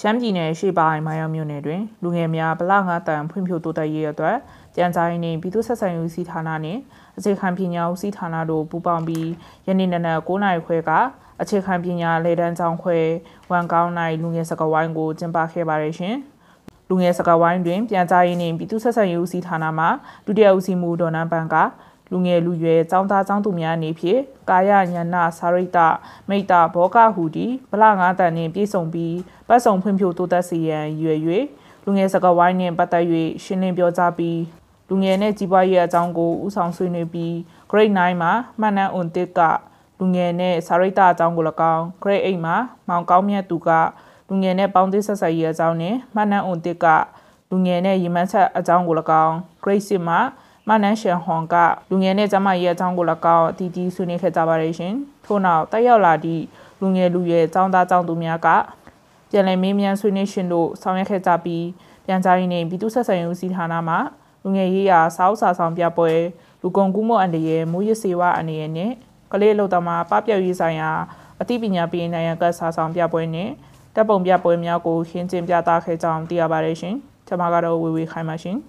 ရှမ်းပြည်နယ်ရှိပိုင်းမိုင်းယောမြို့နယ်တွင်လူငယ်များဗလာငါတန်ဖွံ့ဖြိုးတိုးတက်ရေးအတွက်ကြံကြားရင်းနှင့်ပြည်သူ့ဆက်ဆံရေးစီဌာနနှင့်အခြေခံပညာဦးစီးဌာနတို့ပူးပေါင်းပြီးယနေ့နနက်9:00နာရီခွဲကအခြေခံပညာလေတန်းကျောင်းခွဲဝမ်ကောင်းနိုင်လူငယ်စကဝိုင်းကိုကျင်းပခဲ့ပါတယ်ရှင်။လူငယ်စကဝိုင်းတွင်ပြန်ကြားရင်းနှင့်ပြည်သူ့ဆက်ဆံရေးဦးစီးဌာနမှဒုတိယဦးစီးမှူးဒေါ်နန်းပန်ကလူငယ်လူရွယ်ចောင်းသားចောင်းသူများအနေဖြင့်ကာယညာနာစာရိတ္တမိတ္တဘောကဟူတီဗလငါးတန်နှင့်ပြည့်စုံပြီးပတ်စုံဖွံ့ဖြိုးတိုးတက်စေရန်ရွယ်၍လူငယ်စကားဝိုင်းနှင့်ပတ်သက်၍ရှင်းလင်းပြောကြားပြီးလူငယ်နှင့်ကြီးပွားရေးအကြောင်းကိုဦးဆောင်ဆွေးနွေးပြီး grade 9မှာမှန်နန်းအွန်တစ်ကလူငယ်နဲ့စာရိတ္တအကြောင်းကို၎င်း grade 8မှာမောင်ကောင်းမြတ်သူကလူငယ်နဲ့ပေါင်းသစ်ဆက်ဆက်ရေးအကြောင်းနဲ့မှန်နန်းအွန်တစ်ကလူငယ်နဲ့ရေမန်းဆက်အကြောင်းကို၎င်း grade 6မှာမနန်ရှန်ဟွန်ကလူငယ်နဲ့ကျမကြီးရဲ့အကြောင်းကိုလည်းကောင်းအတီးတီးဆွေးနွေးခဲ့ကြပါတယ်ရှင်။ထို့နောက်တက်ရောက်လာသည့်လူငယ်လူရွယ်ចောင်းသားចောင်းသူများကပြန်လည်မေးမြန်းဆွေးနွေးရှင်တို့ဆောင်ရွက်ခဲ့ကြပြီးပြန်ကြားရင်းနှင့်ပြည်သူ့ဆက်ဆံရေးဦးစီးဌာနမှလူငယ်ရေးရာစာအုပ်စာဆောင်ပြပွဲလူကုန်ကူးမှုအန္တရာယ်မူရစေဝအန္တရာယ်နှင့်ကလေးအလုပ်သမားပပျောက်ရေးဆိုင်ရာအသိပညာပေးနိုင်ရန်ကစာဆောင်ပြပွဲနှင့်တပ်ပုံပြပွဲများကိုရှင်းကျင်ပြသခဲ့ကြောင်းသိရပါတယ်ရှင်။ကျွန်မကတော့ဝေဝေခိုင်ပါရှင်။